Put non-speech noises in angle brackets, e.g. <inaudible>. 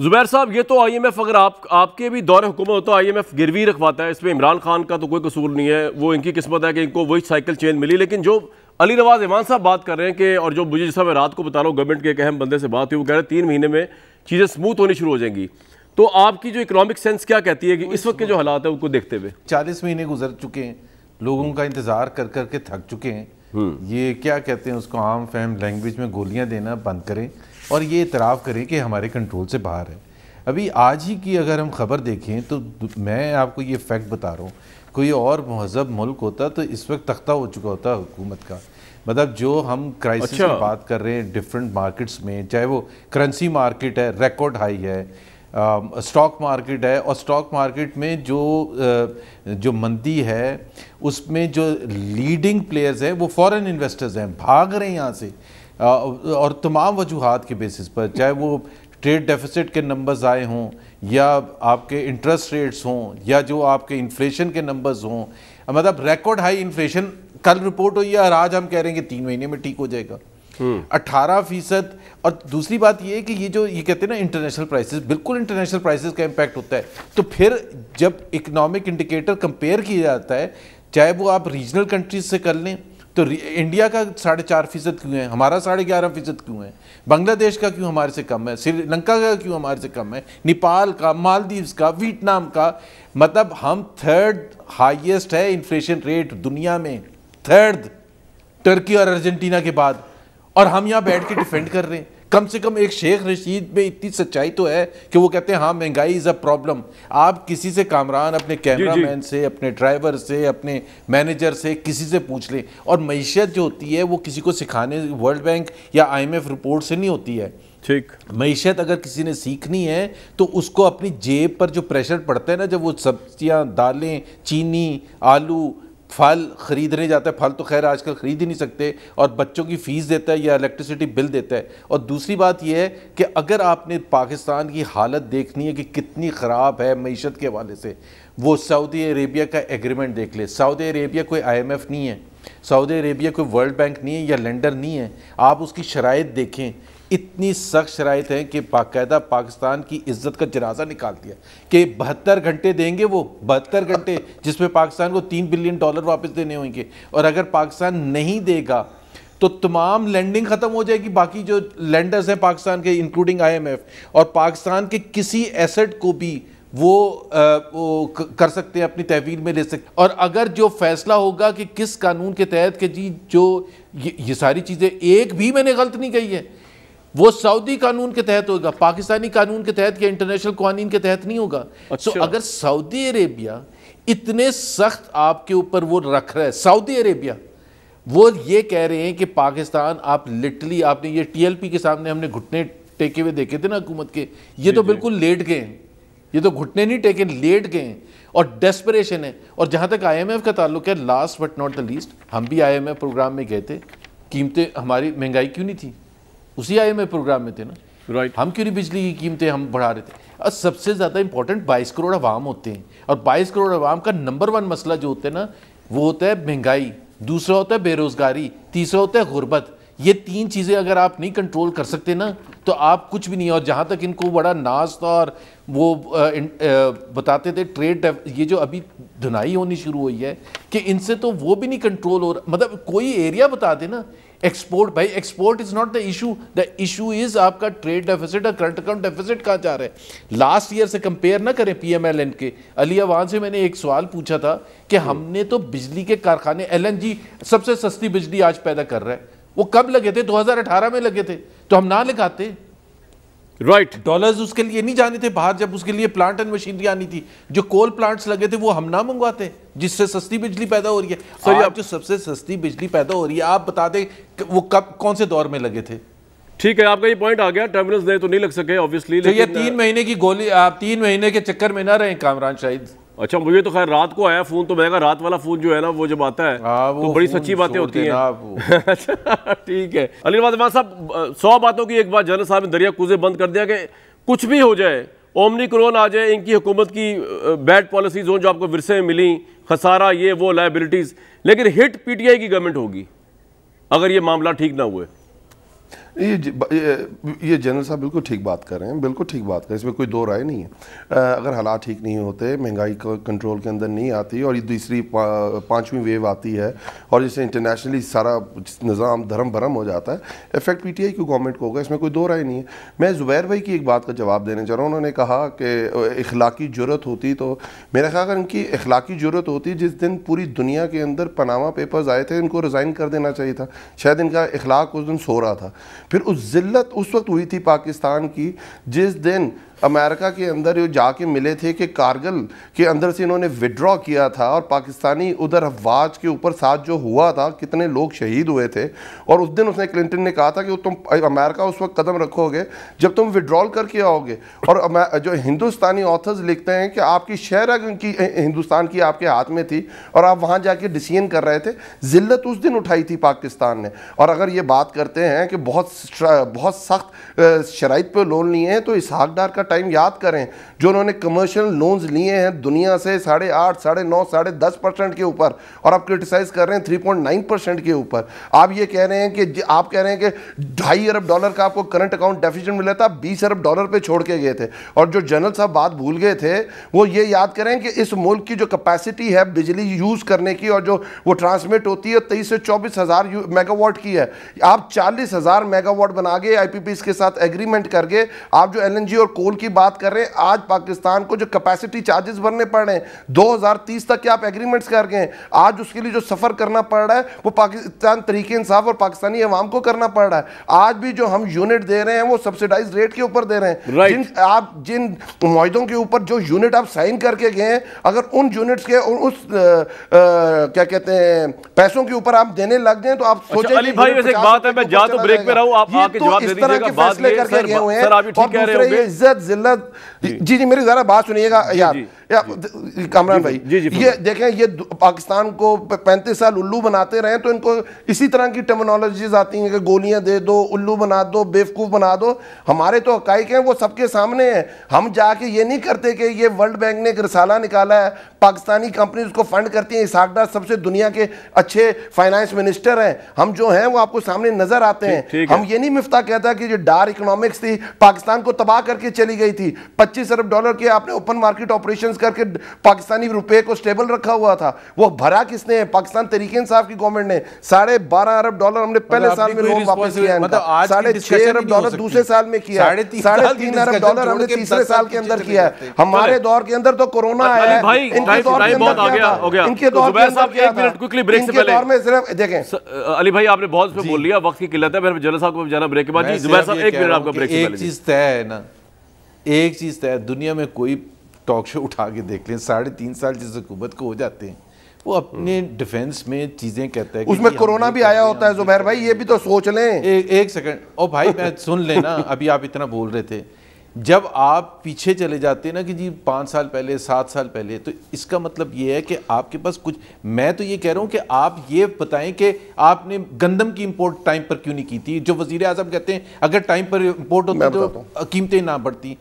जुबैर साहब ये तो आई एम एफ अगर आप आपके भी दौर हुकूमत तो आई एम एफ गिरवी रखवाता है इसमें इमरान खान का तो कोई कसूर नहीं है वो इनकी किस्मत है कि इनको वही साइकिल चेन मिली लेकिन जो अली नवाज इमान साहब बात कर रहे हैं कि और जो मुझे जैसा मैं रात को बता रहा हूँ गवर्नमेंट के एक अहम बंदे से बात हुई वो कह रहे हैं तीन महीने में चीज़ें स्मूथ होनी शुरू हो जाएंगी तो आपकी जो इकोनॉमिक सेंस क्या कहती है कि इस वक्त के जो हालात है उनको देखते हुए चालीस महीने गुजर चुके हैं लोगों का इंतजार कर करके थक चुके हैं हम्म। ये क्या कहते हैं उसको आम फैम लैंग्वेज में गोलियाँ देना बंद करें और ये इतराफ़ करें कि हमारे कंट्रोल से बाहर है अभी आज ही की अगर हम ख़बर देखें तो मैं आपको ये फैक्ट बता रहा हूँ कोई और महजब मुल्क होता तो इस वक्त तख्ता हो चुका होता हुकूमत का मतलब जो हम क्राइसिस अच्छा। की बात कर रहे हैं डिफरेंट मार्केट्स में चाहे वो करेंसी मार्केट है रिकॉर्ड हाई है स्टॉक मार्केट है और स्टॉक मार्केट में जो जो मंदी है उसमें जो लीडिंग प्लेयर्स हैं वो फॉरेन इन्वेस्टर्स हैं भाग रहे हैं यहाँ से और तमाम वजूहत के बेसिस पर चाहे वो ट्रेड डेफिसिट के नंबर्स आए हों या आपके इंटरेस्ट रेट्स हों या जो आपके इन्फ्लेशन के नंबर्स हों मतलब रिकॉर्ड हाई इन्फ्लेशन कल रिपोर्ट हुई है और आज हम कह रहे हैं कि तीन महीने में ठीक हो जाएगा हम्म। अट्ठारह फीसद और दूसरी बात ये कि ये जो ये कहते हैं ना इंटरनेशनल प्राइसेस बिल्कुल इंटरनेशनल प्राइसेस का इम्पैक्ट होता है तो फिर जब इकोनॉमिक इंडिकेटर कंपेयर किया जाता है चाहे वो आप रीजनल कंट्रीज से कर लें तो इंडिया का साढ़े चार फीसद क्यों है हमारा साढ़े ग्यारह फीसद क्यों है बांग्लादेश का क्यों हमारे से कम है श्रीलंका का क्यों हमारे से कम है नेपाल का मालदीव्स का वियतनाम का मतलब हम थर्ड हाईएस्ट है इन्फ्लेशन रेट दुनिया में थर्ड टर्की और अर्जेंटीना के बाद और हम यहाँ बैठ के डिफेंड कर रहे हैं कम से कम एक शेख रशीद में इतनी सच्चाई तो है कि वो कहते हैं हाँ महंगाई इज़ अ प्रॉब्लम आप किसी से कामरान अपने कैमरामैन से अपने ड्राइवर से अपने मैनेजर से किसी से पूछ लें और मीशत जो होती है वो किसी को सिखाने वर्ल्ड बैंक या आईएमएफ रिपोर्ट से नहीं होती है ठीक मीशत अगर किसी ने सीखनी है तो उसको अपनी जेब पर जो प्रेशर पड़ता है ना जब वो सब्जियाँ दालें चीनी आलू फल खरीदने जाता है फल तो खैर आजकल खरीद ही नहीं सकते और बच्चों की फ़ीस देता है या इलेक्ट्रिसिटी बिल देता है और दूसरी बात यह है कि अगर आपने पाकिस्तान की हालत देखनी है कि कितनी ख़राब है मीशत के हवाले से वो सऊदी अरेबिया का एग्रीमेंट देख ले सऊदी अरेबिया कोई आईएमएफ नहीं है सऊदी अरेबिया कोई वर्ल्ड बैंक नहीं है या लेंडर नहीं है आप उसकी शराइ देखें इतनी सख्त शराइत है कि बाकायदा पाकिस्तान की इज्जत का जनाजा निकाल दिया कि बहत्तर घंटे देंगे वो बहत्तर घंटे जिसमें पाकिस्तान को तीन बिलियन डॉलर वापस देने होंगे और अगर पाकिस्तान नहीं देगा तो तमाम लैंडिंग ख़त्म हो जाएगी बाकी जो लैंडर्स हैं पाकिस्तान के इंक्लूडिंग आईएमएफ और पाकिस्तान के किसी एसेट को भी वो, आ, वो कर सकते हैं अपनी तहवील में ले सकते और अगर जो फैसला होगा कि किस कानून के तहत कि जी जो ये, ये सारी चीज़ें एक भी मैंने गलत नहीं कही है वो सऊदी कानून के तहत होगा पाकिस्तानी कानून के तहत या इंटरनेशनल कानून के तहत नहीं होगा अच्छा। so, अगर सऊदी अरेबिया इतने सख्त आपके ऊपर वो रख रहा है सऊदी अरेबिया वो ये कह रहे हैं कि पाकिस्तान आप लिटली आपने ये टीएलपी के सामने हमने घुटने टेके हुए देखे थे ना हुकूमत के ये तो बिल्कुल लेट गए हैं ये तो घुटने नहीं टेके लेट गए हैं और डेस्परेशन है और जहाँ तक आईएमएफ का ताल्लुक है last but not the least हम भी आईएमएफ प्रोग्राम में गए थे कीमतें हमारी महंगाई क्यों नहीं थी उसी आई एम प्रोग्राम में थे ना राइट right. हम क्यों नहीं बिजली की कीमतें हम बढ़ा रहे थे और सबसे ज़्यादा इंपॉर्टेंट 22 करोड़ अवाम होते हैं और 22 करोड़ अवाम का नंबर वन मसला जो होता है ना वो होता है महंगाई दूसरा होता है बेरोज़गारी तीसरा होता है गुर्बत ये तीन चीज़ें अगर आप नहीं कंट्रोल कर सकते ना तो आप कुछ भी नहीं और जहाँ तक इनको बड़ा नाज था और वो आ, इन, आ, बताते थे ट्रेड ये जो अभी धुनाई होनी शुरू हुई है कि इनसे तो वो भी नहीं कंट्रोल हो रहा मतलब कोई एरिया बता दे ना एक्सपोर्ट भाई export is not the issue the issue is आपका ट्रेड डेफिसिट और करंट अकाउंट डेफिसिट कहाँ जा रहा है लास्ट ईयर से कंपेयर ना करें पी एम एल एन के अलिया वहां से मैंने एक सवाल पूछा था कि हम्म। हमने तो बिजली के कारखाने एल एन जी सबसे सस्ती बिजली आज पैदा कर रहा है वो कब लगे थे 2018 में लगे थे तो हम ना लगाते राइट right. डॉलर्स उसके लिए नहीं जाने थे बाहर जब उसके लिए प्लांट एंड मशीनरी आनी थी जो कोल प्लांट्स लगे थे वो हम ना मंगवाते जिससे सस्ती बिजली पैदा हो रही है सर आप जो सबसे सस्ती बिजली पैदा हो रही है आप बता दें वो कब कौन से दौर में लगे थे ठीक है आपका ये पॉइंट आ गया टर्मिनल्स नहीं तो नहीं लग सके ऑब्वियसली तो ये तीन महीने की गोली आप तीन महीने के चक्कर में ना रहे कामरान शाहिद अच्छा मुझे तो खैर रात को आया फ़ोन तो मैं कहा रात वाला फ़ोन जो है ना वो जब आता है आ, हाँ, तो बड़ी सच्ची बातें होती हैं <laughs> अच्छा, ठीक है अली नवाज साहब सौ बातों की एक बात जनरल साहब ने दरिया कुजे बंद कर दिया कि कुछ भी हो जाए ओमनी क्रोन आ जाए इनकी हुकूमत की बैड पॉलिसीज हों जो आपको विरसे में मिली खसारा ये वो लाइबिलिटीज़ लेकिन हिट पी की गवर्नमेंट होगी अगर ये मामला ठीक ना हुए ये ये जनरल साहब बिल्कुल ठीक बात कर रहे हैं बिल्कुल ठीक बात कर रहे हैं इसमें कोई दो राय नहीं है अगर हालात ठीक नहीं होते महंगाई कंट्रोल के अंदर नहीं आती और ये दूसरी पा, पाँचवीं वेव आती है और जिससे इंटरनेशनली सारा निज़ाम धर्म भरम हो जाता है इफेक्ट पी टी आई की गवर्नमेंट को होगा इसमें कोई दो राय नहीं है मैं ज़ुबैर भाई की एक बात का जवाब देना चाह रहा हूँ उन्होंने कहा कि इखलाकी जरूरत होती तो मेरा ख्याल अगर इनकी इखलाकी जरूरत होती जिस दिन पूरी दुनिया के अंदर पनामा पेपर्स आए थे इनको रिज़ाइन कर देना चाहिए था शायद इनका इखलाक उस दिन सो रहा था फिर उस ज़िल्लत उस वक्त हुई थी पाकिस्तान की जिस दिन अमेरिका के अंदर जो जाके मिले थे कि कारगिल के अंदर से इन्होंने विड्रॉ किया था और पाकिस्तानी उधर अफवाज के ऊपर साथ जो हुआ था कितने लोग शहीद हुए थे और उस दिन उसने क्लिंटन ने कहा था कि तुम अमेरिका उस वक्त कदम रखोगे जब तुम विड्रॉल करके आओगे और जो हिंदुस्तानी ऑथर्स लिखते हैं कि आपकी शहर की हिंदुस्तान की आपके हाथ में थी और आप वहाँ जाके डिसीजन कर रहे थे जिल्लत उस दिन उठाई थी पाकिस्तान ने और अगर ये बात करते हैं कि बहुत बहुत सख्त शराइ पर लोन लिए हैं तो इसहाकडार का टाइम याद करें जो उन्होंने कमर्शियल लोन्स लिए हैं दुनिया से साढ़े आठ साढ़े नौ साढ़े दस परसेंट के ऊपर और आप क्रिटिसाइज कर रहे हैं थ्री पॉइंट नाइन परसेंट के ऊपर आप ये कह रहे हैं कि आप कह रहे हैं कि ढाई अरब डॉलर का आपको करंट अकाउंट डेफिशिएंट मिला था बीस अरब डॉलर पर छोड़ के गए थे और जो जनरल साहब बात भूल गए थे वो ये याद करें कि इस मुल्क की जो कैपेसिटी है बिजली यूज़ करने की और जो वो ट्रांसमिट होती है तेईस से चौबीस हज़ार मेगावाट की है आप चालीस हज़ार मेगावाट बना गए आई के साथ एग्रीमेंट करके आप जो एलएनजी और कोल उनकी बात कर रहे हैं आज पाकिस्तान को जो कैपेसिटी चार्जेस भरने पड़ रहे हैं 2030 तक के आप एग्रीमेंट्स कर गए आज उसके लिए जो सफ़र करना पड़ रहा है वो पाकिस्तान तरीके इंसाफ और पाकिस्तानी अवाम को करना पड़ रहा है आज भी जो हम यूनिट दे रहे हैं वो सब्सिडाइज रेट के ऊपर दे रहे हैं right. जिन आप जिन माहों के ऊपर जो यूनिट आप साइन करके गए हैं अगर उन यूनिट्स के और उस आ, आ, क्या कहते हैं पैसों के ऊपर आप देने लग जाए तो आप अच्छा, सोचें अली भाई एक बात है मैं जा तो ब्रेक तो पे रहूं आप आके तो जवाब दे दीजिएगा बाद में सर आप ठीक कह रहे होंगे इज्जत जिल्लत जी जी, जी मेरी ज़रा बात सुनिएगा यार कामरान भाई जी, जी, ये देखें ये पाकिस्तान को पैंतीस साल उल्लू बनाते रहे तो इनको इसी तरह की टर्मिनोलॉजीज आती हैं कि गोलियां दे दो उल्लू बना दो बेवकूफ़ बना दो हमारे तो हकाइक हैं वो सबके सामने हैं हम जाके ये नहीं करते कि ये वर्ल्ड बैंक ने एक रसाला निकाला है पाकिस्तानी कंपनी उसको फंड करती हैं इसहाकडार सबसे दुनिया के अच्छे फाइनेंस मिनिस्टर हैं हम जो हैं वो आपको सामने नज़र आते हैं हम ये नहीं मिफ्ता कहता कि जो डार इकोनॉमिक्स थी पाकिस्तान को तबाह करके चली गई थी पच्चीस अरब डॉलर के आपने ओपन मार्केट ऑपरेशन डिफरेंस करके पाकिस्तानी रुपए को स्टेबल रखा हुआ था वो भरा किसने है पाकिस्तान तरीके इंसाफ की गवर्नमेंट ने साढ़े बारह अरब डॉलर हमने मतलब पहले साल में लोन वापस किया मतलब साढ़े छह अरब डॉलर दूसरे साल में किया साढ़े तीन अरब डॉलर हमने तीसरे साल के अंदर किया हमारे दौर के अंदर तो कोरोना आया है इनके दौर के अंदर इनके दौर के दौर में सिर्फ देखें अली भाई आपने बहुत बोल लिया वक्त की किल्लत है जनरल साहब को जाना ब्रेक के बाद एक एक चीज तय है ना एक चीज तय दुनिया में कोई टॉक शो उठा के देख लें साढ़े तीन साल जिस हुकूमत को हो जाते हैं वो अपने डिफेंस में चीजें कहता है उसमें कोरोना भी आया होता है जुबैर भाई ये भी तो सोच लें एक सेकंड और भाई मैं सुन लेना <laughs> अभी आप इतना बोल रहे थे जब आप पीछे चले जाते हैं ना कि जी पाँच साल पहले सात साल पहले तो इसका मतलब ये है कि आपके पास कुछ मैं तो ये कह रहा हूँ कि आप ये बताएं कि आपने गंदम की इम्पोर्ट टाइम पर क्यों नहीं की थी जो वजीर अजम कहते हैं अगर टाइम पर इम्पोर्ट होती तो कीमतें ना बढ़ती